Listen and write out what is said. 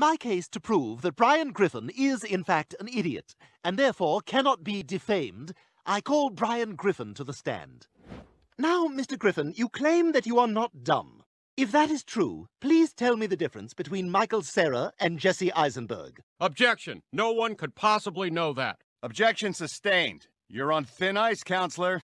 my case to prove that Brian Griffin is in fact an idiot, and therefore cannot be defamed, I call Brian Griffin to the stand. Now, Mr. Griffin, you claim that you are not dumb. If that is true, please tell me the difference between Michael Serra and Jesse Eisenberg. Objection! No one could possibly know that. Objection sustained. You're on thin ice, counselor.